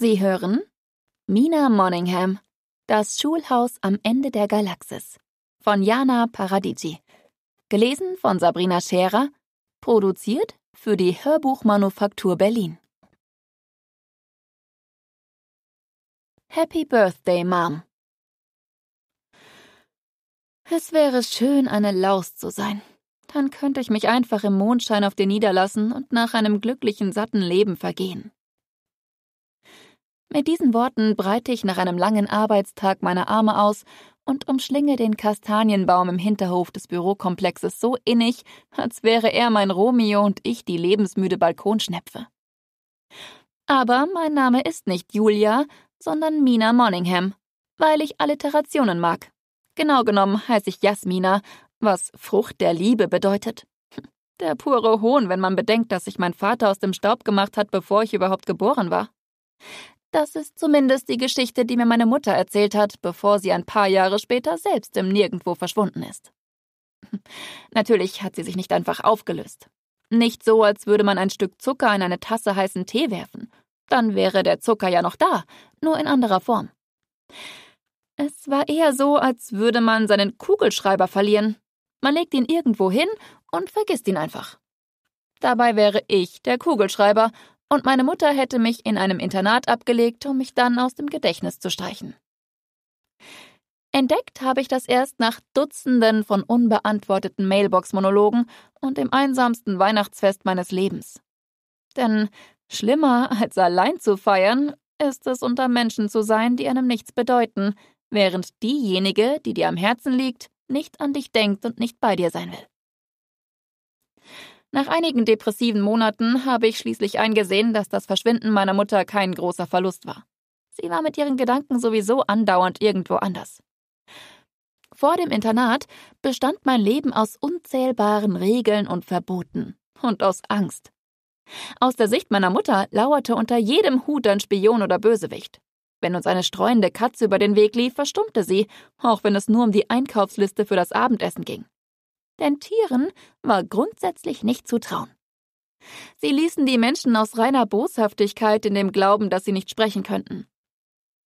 Sie hören Mina Moningham, das Schulhaus am Ende der Galaxis von Jana Paradigi. Gelesen von Sabrina Scherer, produziert für die Hörbuchmanufaktur Berlin. Happy Birthday, Mom. Es wäre schön, eine Laus zu sein. Dann könnte ich mich einfach im Mondschein auf dir niederlassen und nach einem glücklichen, satten Leben vergehen. Mit diesen Worten breite ich nach einem langen Arbeitstag meine Arme aus und umschlinge den Kastanienbaum im Hinterhof des Bürokomplexes so innig, als wäre er mein Romeo und ich die lebensmüde Balkonschnepfe. Aber mein Name ist nicht Julia, sondern Mina Monningham, weil ich Alliterationen mag. Genau genommen heiße ich Jasmina, was Frucht der Liebe bedeutet. Der pure Hohn, wenn man bedenkt, dass sich mein Vater aus dem Staub gemacht hat, bevor ich überhaupt geboren war. Das ist zumindest die Geschichte, die mir meine Mutter erzählt hat, bevor sie ein paar Jahre später selbst im Nirgendwo verschwunden ist. Natürlich hat sie sich nicht einfach aufgelöst. Nicht so, als würde man ein Stück Zucker in eine Tasse heißen Tee werfen. Dann wäre der Zucker ja noch da, nur in anderer Form. Es war eher so, als würde man seinen Kugelschreiber verlieren. Man legt ihn irgendwo hin und vergisst ihn einfach. Dabei wäre ich der Kugelschreiber und meine Mutter hätte mich in einem Internat abgelegt, um mich dann aus dem Gedächtnis zu streichen. Entdeckt habe ich das erst nach Dutzenden von unbeantworteten Mailbox-Monologen und dem einsamsten Weihnachtsfest meines Lebens. Denn schlimmer als allein zu feiern, ist es unter Menschen zu sein, die einem nichts bedeuten, während diejenige, die dir am Herzen liegt, nicht an dich denkt und nicht bei dir sein will. Nach einigen depressiven Monaten habe ich schließlich eingesehen, dass das Verschwinden meiner Mutter kein großer Verlust war. Sie war mit ihren Gedanken sowieso andauernd irgendwo anders. Vor dem Internat bestand mein Leben aus unzählbaren Regeln und Verboten und aus Angst. Aus der Sicht meiner Mutter lauerte unter jedem Hut ein Spion oder Bösewicht. Wenn uns eine streuende Katze über den Weg lief, verstummte sie, auch wenn es nur um die Einkaufsliste für das Abendessen ging denn Tieren war grundsätzlich nicht zu trauen. Sie ließen die Menschen aus reiner Boshaftigkeit in dem Glauben, dass sie nicht sprechen könnten.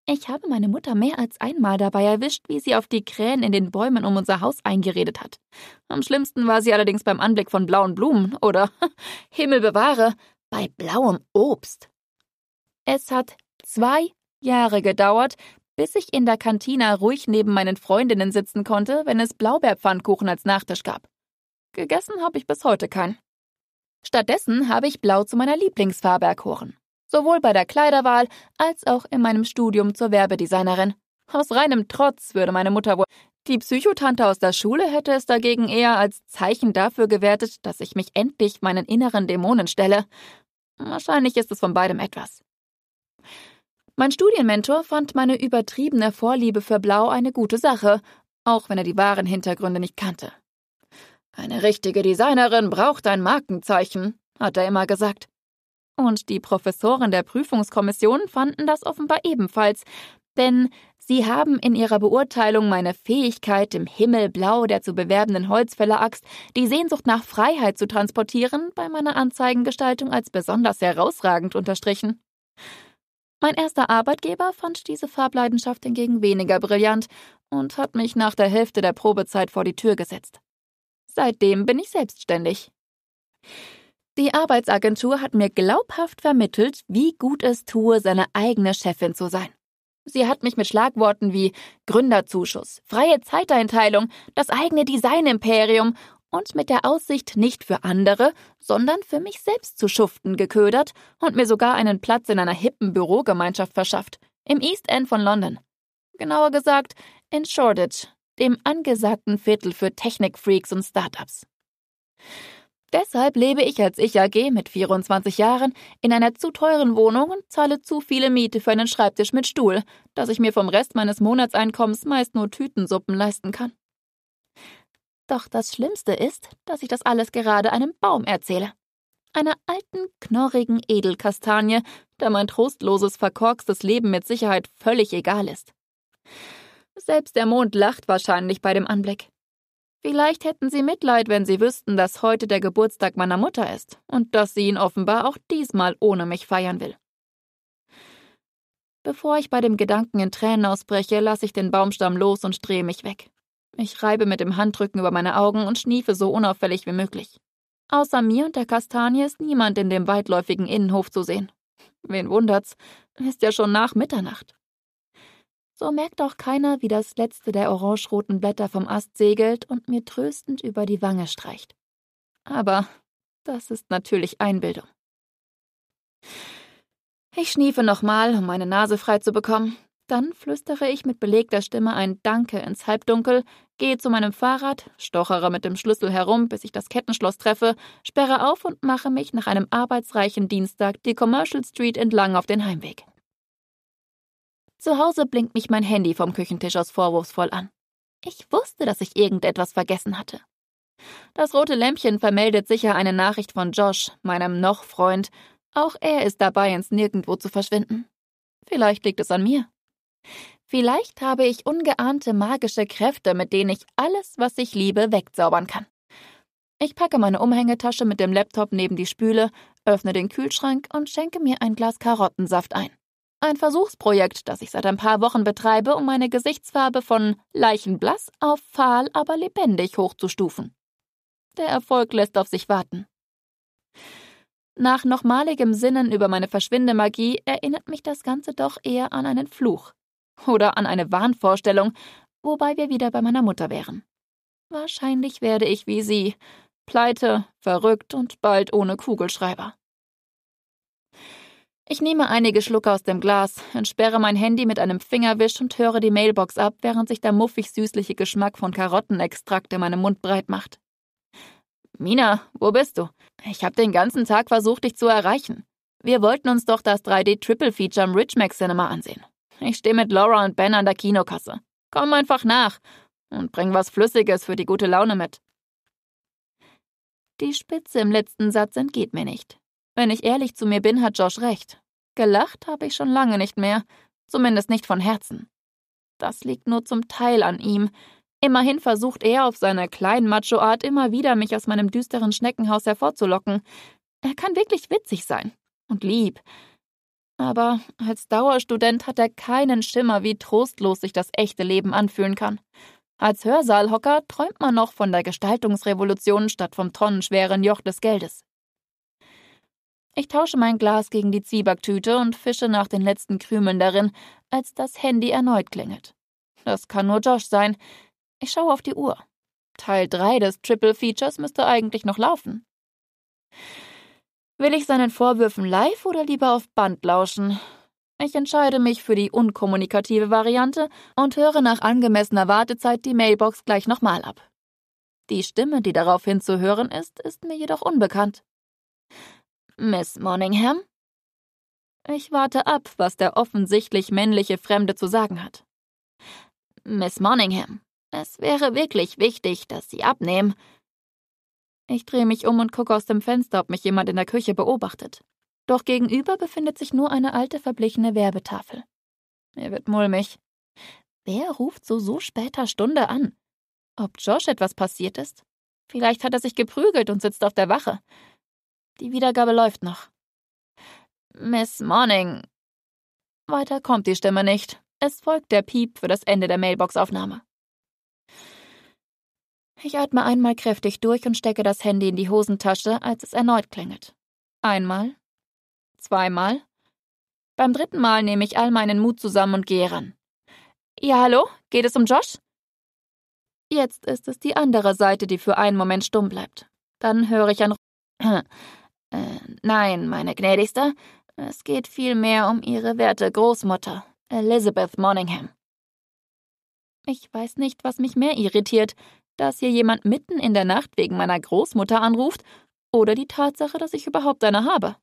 Ich habe meine Mutter mehr als einmal dabei erwischt, wie sie auf die Krähen in den Bäumen um unser Haus eingeredet hat. Am schlimmsten war sie allerdings beim Anblick von blauen Blumen oder, Himmel bewahre, bei blauem Obst. Es hat zwei Jahre gedauert, bis ich in der Kantine ruhig neben meinen Freundinnen sitzen konnte, wenn es Blaubeerpfannkuchen als Nachtisch gab. Gegessen habe ich bis heute keinen. Stattdessen habe ich Blau zu meiner Lieblingsfarbe erkoren. Sowohl bei der Kleiderwahl als auch in meinem Studium zur Werbedesignerin. Aus reinem Trotz würde meine Mutter wohl. Die Psychotante aus der Schule hätte es dagegen eher als Zeichen dafür gewertet, dass ich mich endlich meinen inneren Dämonen stelle. Wahrscheinlich ist es von beidem etwas. Mein Studienmentor fand meine übertriebene Vorliebe für Blau eine gute Sache, auch wenn er die wahren Hintergründe nicht kannte. Eine richtige Designerin braucht ein Markenzeichen, hat er immer gesagt. Und die Professoren der Prüfungskommission fanden das offenbar ebenfalls, denn sie haben in ihrer Beurteilung meine Fähigkeit, im Himmelblau der zu bewerbenden Holzfälleraxt die Sehnsucht nach Freiheit zu transportieren, bei meiner Anzeigengestaltung als besonders herausragend unterstrichen. Mein erster Arbeitgeber fand diese Farbleidenschaft hingegen weniger brillant und hat mich nach der Hälfte der Probezeit vor die Tür gesetzt. Seitdem bin ich selbstständig. Die Arbeitsagentur hat mir glaubhaft vermittelt, wie gut es tue, seine eigene Chefin zu sein. Sie hat mich mit Schlagworten wie Gründerzuschuss, freie Zeiteinteilung, das eigene Designimperium und mit der Aussicht, nicht für andere, sondern für mich selbst zu schuften, geködert und mir sogar einen Platz in einer hippen Bürogemeinschaft verschafft, im East End von London. Genauer gesagt, in Shoreditch, dem angesagten Viertel für Technikfreaks und Startups. Deshalb lebe ich als Ich AG mit 24 Jahren in einer zu teuren Wohnung und zahle zu viele Miete für einen Schreibtisch mit Stuhl, dass ich mir vom Rest meines Monatseinkommens meist nur Tütensuppen leisten kann. Doch das Schlimmste ist, dass ich das alles gerade einem Baum erzähle. Einer alten, knorrigen Edelkastanie, der mein trostloses, verkorkstes Leben mit Sicherheit völlig egal ist. Selbst der Mond lacht wahrscheinlich bei dem Anblick. Vielleicht hätten sie Mitleid, wenn sie wüssten, dass heute der Geburtstag meiner Mutter ist und dass sie ihn offenbar auch diesmal ohne mich feiern will. Bevor ich bei dem Gedanken in Tränen ausbreche, lasse ich den Baumstamm los und drehe mich weg. Ich reibe mit dem Handrücken über meine Augen und schniefe so unauffällig wie möglich. Außer mir und der Kastanie ist niemand in dem weitläufigen Innenhof zu sehen. Wen wundert's? Ist ja schon nach Mitternacht. So merkt auch keiner, wie das letzte der orangeroten Blätter vom Ast segelt und mir tröstend über die Wange streicht. Aber das ist natürlich Einbildung. Ich schniefe nochmal, um meine Nase frei zu bekommen. Dann flüstere ich mit belegter Stimme ein Danke ins Halbdunkel, gehe zu meinem Fahrrad, stochere mit dem Schlüssel herum, bis ich das Kettenschloss treffe, sperre auf und mache mich nach einem arbeitsreichen Dienstag die Commercial Street entlang auf den Heimweg. Zu Hause blinkt mich mein Handy vom Küchentisch aus vorwurfsvoll an. Ich wusste, dass ich irgendetwas vergessen hatte. Das rote Lämpchen vermeldet sicher eine Nachricht von Josh, meinem noch Freund. Auch er ist dabei, ins Nirgendwo zu verschwinden. Vielleicht liegt es an mir. Vielleicht habe ich ungeahnte magische Kräfte, mit denen ich alles, was ich liebe, wegzaubern kann. Ich packe meine Umhängetasche mit dem Laptop neben die Spüle, öffne den Kühlschrank und schenke mir ein Glas Karottensaft ein. Ein Versuchsprojekt, das ich seit ein paar Wochen betreibe, um meine Gesichtsfarbe von leichenblass auf fahl, aber lebendig hochzustufen. Der Erfolg lässt auf sich warten. Nach nochmaligem Sinnen über meine Verschwindemagie erinnert mich das Ganze doch eher an einen Fluch oder an eine Wahnvorstellung, wobei wir wieder bei meiner Mutter wären. Wahrscheinlich werde ich wie sie, pleite, verrückt und bald ohne Kugelschreiber. Ich nehme einige Schlucke aus dem Glas, entsperre mein Handy mit einem Fingerwisch und höre die Mailbox ab, während sich der muffig süßliche Geschmack von Karottenextrakt in meinem Mund breit macht. Mina, wo bist du? Ich habe den ganzen Tag versucht, dich zu erreichen. Wir wollten uns doch das 3D-Triple-Feature im Richmax Cinema ansehen. Ich stehe mit Laura und Ben an der Kinokasse. Komm einfach nach und bring was Flüssiges für die gute Laune mit. Die Spitze im letzten Satz entgeht mir nicht. Wenn ich ehrlich zu mir bin, hat Josh recht. Gelacht habe ich schon lange nicht mehr, zumindest nicht von Herzen. Das liegt nur zum Teil an ihm. Immerhin versucht er auf seine kleinen Macho-Art immer wieder, mich aus meinem düsteren Schneckenhaus hervorzulocken. Er kann wirklich witzig sein und lieb aber als Dauerstudent hat er keinen Schimmer, wie trostlos sich das echte Leben anfühlen kann. Als Hörsaalhocker träumt man noch von der Gestaltungsrevolution statt vom tonnenschweren Joch des Geldes. Ich tausche mein Glas gegen die Zwiebacktüte und fische nach den letzten Krümeln darin, als das Handy erneut klingelt. Das kann nur Josh sein. Ich schaue auf die Uhr. Teil 3 des Triple Features müsste eigentlich noch laufen. Will ich seinen Vorwürfen live oder lieber auf Band lauschen? Ich entscheide mich für die unkommunikative Variante und höre nach angemessener Wartezeit die Mailbox gleich nochmal ab. Die Stimme, die daraufhin zu hören ist, ist mir jedoch unbekannt. Miss Morningham? Ich warte ab, was der offensichtlich männliche Fremde zu sagen hat. Miss Morningham, es wäre wirklich wichtig, dass Sie abnehmen ich drehe mich um und gucke aus dem Fenster, ob mich jemand in der Küche beobachtet. Doch gegenüber befindet sich nur eine alte, verblichene Werbetafel. Mir wird mulmig. Wer ruft so so später Stunde an? Ob Josh etwas passiert ist? Vielleicht hat er sich geprügelt und sitzt auf der Wache. Die Wiedergabe läuft noch. Miss Morning. Weiter kommt die Stimme nicht. Es folgt der Piep für das Ende der Mailbox-Aufnahme. Ich atme einmal kräftig durch und stecke das Handy in die Hosentasche, als es erneut klingelt. Einmal, zweimal. Beim dritten Mal nehme ich all meinen Mut zusammen und gehe ran. Ja, hallo? Geht es um Josh? Jetzt ist es die andere Seite, die für einen Moment stumm bleibt. Dann höre ich ein. äh, nein, meine gnädigste. Es geht vielmehr um ihre werte Großmutter, Elizabeth Moningham. Ich weiß nicht, was mich mehr irritiert, dass hier jemand mitten in der Nacht wegen meiner Großmutter anruft oder die Tatsache, dass ich überhaupt eine habe.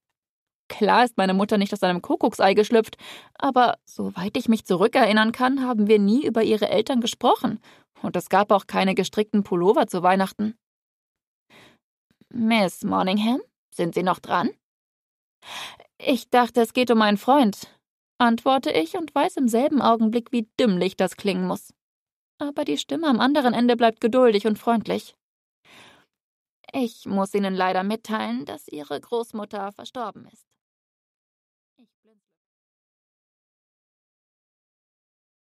Klar ist meine Mutter nicht aus einem Kuckucksei geschlüpft, aber soweit ich mich zurückerinnern kann, haben wir nie über ihre Eltern gesprochen und es gab auch keine gestrickten Pullover zu Weihnachten. Miss Morningham, sind Sie noch dran? Ich dachte, es geht um einen Freund, antworte ich und weiß im selben Augenblick, wie dümmlich das klingen muss aber die Stimme am anderen Ende bleibt geduldig und freundlich. Ich muss Ihnen leider mitteilen, dass Ihre Großmutter verstorben ist.